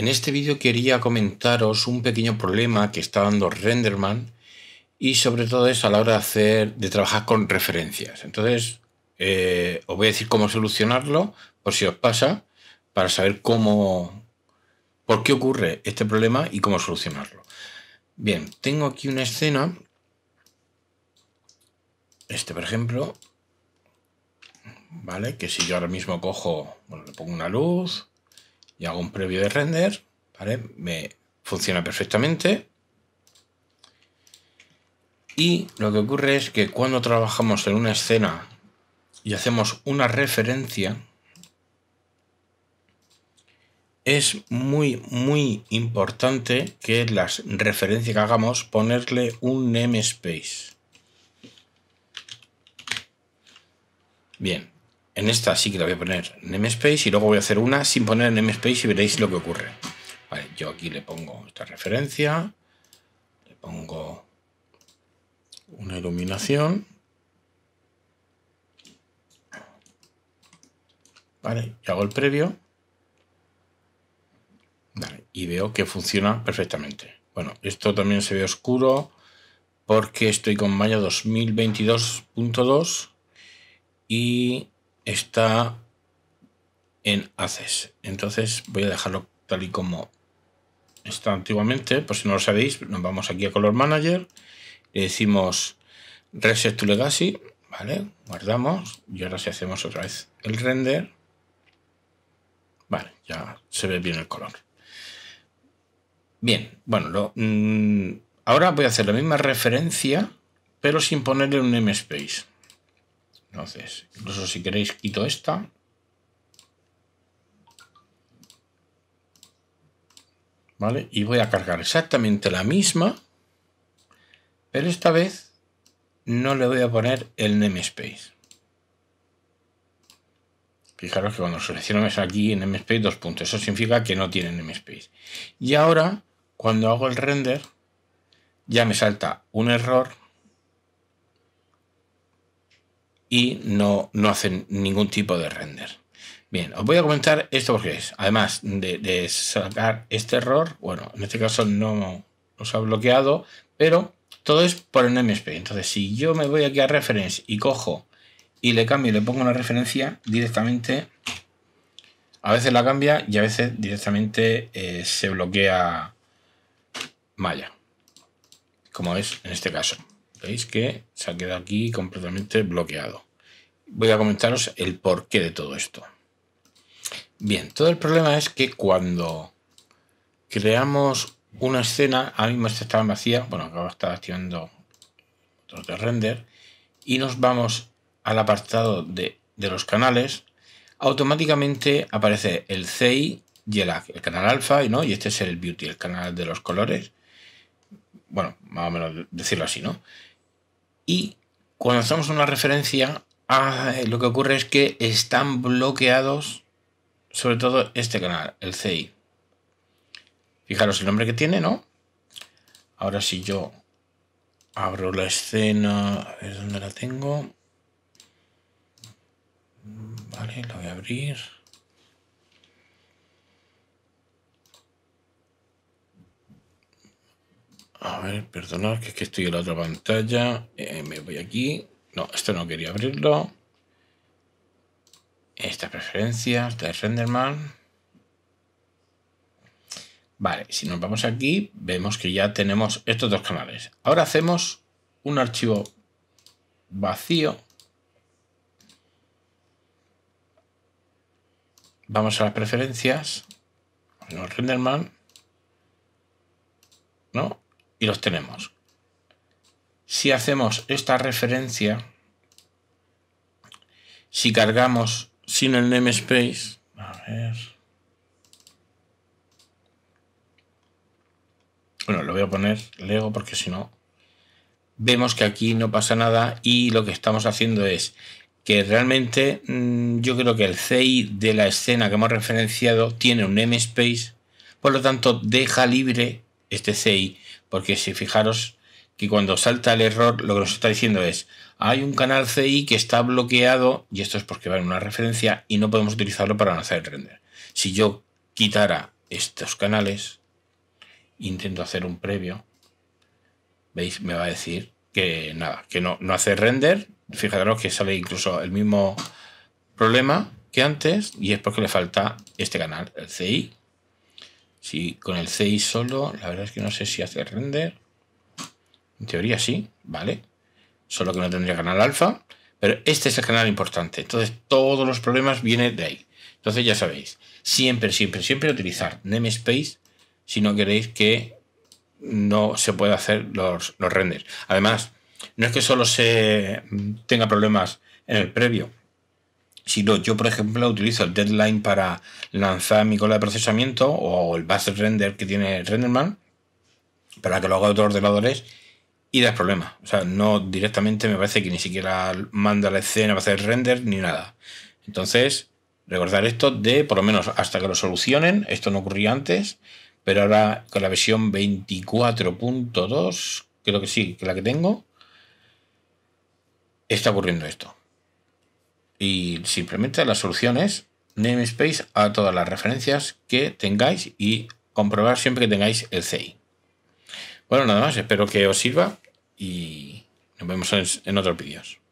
En este vídeo quería comentaros un pequeño problema que está dando Renderman y sobre todo es a la hora de, trabajar con referencias. Entonces, eh, os voy a decir cómo solucionarlo, por si os pasa, para saber cómo, por qué ocurre este problema y cómo solucionarlo. Bien, tengo aquí una escena, este por ejemplo, ¿vale? Que si yo ahora mismo cojo, bueno, le pongo una luz, y hago un previo de render, Me funciona perfectamente. Y lo que ocurre es que cuando trabajamos en una escena y hacemos una referencia, es muy, muy importante que las referencias que hagamos ponerle un namespace. Bien, en esta sí que la voy a poner namespace y luego voy a hacer una sin poner namespace y veréis lo que ocurre. yo aquí le pongo esta referencia, le pongo una iluminación. Vale, hago el previo. y veo que funciona perfectamente. Bueno, esto también se ve oscuro porque estoy con Maya 2022.2 y está en haces. Entonces voy a dejarlo tal y como está antiguamente. Por si no lo sabéis, nos vamos aquí a Color Manager. Le decimos Reset to Legacy. Vale, guardamos. Y ahora si hacemos otra vez el render. Vale, ya se ve bien el color. Bien, bueno, mm, ahora voy a hacer la misma referencia, pero sin ponerle un namespace. Entonces, incluso si queréis quito esta. ¿Vale? Y voy a cargar exactamente la misma, pero esta vez no le voy a poner el namespace. Fijaros que cuando selecciono aquí en namespace dos puntos. Eso significa que no tiene namespace. Y ahora, cuando hago el render, ya me salta un error y no, no hacen ningún tipo de render. Bien, os voy a comentar esto porque es, además de, sacar este error, bueno, en este caso no nos ha bloqueado, pero todo es por el MSP. Entonces, si yo me voy aquí a reference y cojo y le cambio y le pongo una referencia directamente, a veces la cambia y a veces directamente eh, se bloquea Maya, como es en este caso. Veis que se ha quedado aquí completamente bloqueado. Voy a comentaros el porqué de todo esto. Bien, todo el problema es que cuando creamos una escena, ahora mismo esta estaba vacía, bueno, acabo de estar activando los de render, y nos vamos al apartado de, los canales, automáticamente aparece el CI y el, canal alfa, ¿no? y este es el beauty, el canal de los colores. Bueno, más o menos decirlo así, ¿no? y cuando hacemos una referencia, a, ah, eh, lo que ocurre es que están bloqueados sobre todo este canal, el CI. Fijaros el nombre que tiene, ¿no? Ahora si yo abro la escena, es donde la tengo. Vale, la voy a abrir. A ver, perdonad, que es que estoy en la otra pantalla. Eh, me voy aquí. No, esto no quería abrirlo. Estas preferencias de Renderman. Vale, si nos vamos aquí, vemos que ya tenemos estos dos canales. Ahora hacemos un archivo vacío. Vamos a las preferencias. Renderman. ¿No? y los tenemos. Si hacemos esta referencia, si cargamos sin el namespace, a ver. Bueno, lo voy a poner Lego porque si no, vemos que aquí no pasa nada y lo que estamos haciendo es que realmente mm, yo creo que el CI de la escena que hemos referenciado tiene un namespace, por lo tanto deja libre este CI, porque si fijaros que cuando salta el error lo que nos está diciendo es hay un canal CI que está bloqueado y esto es porque va en una referencia y no podemos utilizarlo para hacer el render. Si yo quitara estos canales, intento hacer un previo, veis, me va a decir que nada, que no, no hace render, fijaros que sale incluso el mismo problema que antes y es porque le falta este canal, el CI, si con el CI solo, la verdad es que no sé si hace render. En teoría sí, ¿vale? Solo que no tendría canal alfa. Pero este es el canal importante. Entonces todos los problemas vienen de ahí. Entonces ya sabéis, siempre, siempre, siempre utilizar namespace si no queréis que no se pueda hacer los, los renders. Además, no es que solo se mm, tenga problemas en el previo, si no, yo por ejemplo utilizo el deadline para lanzar mi cola de procesamiento o el base render que tiene Renderman para que lo haga otros ordenadores y das problemas. O sea, no directamente me parece que ni siquiera manda la escena para hacer render ni nada. Entonces, recordar esto de por lo menos hasta que lo solucionen. Esto no ocurría antes, pero ahora con la versión 24.2, creo que sí, que la que tengo, está ocurriendo esto y simplemente la solución es namespace a todas las referencias que tengáis y comprobar siempre que tengáis el CI. Bueno, nada más, espero que os sirva y nos vemos en otros vídeos.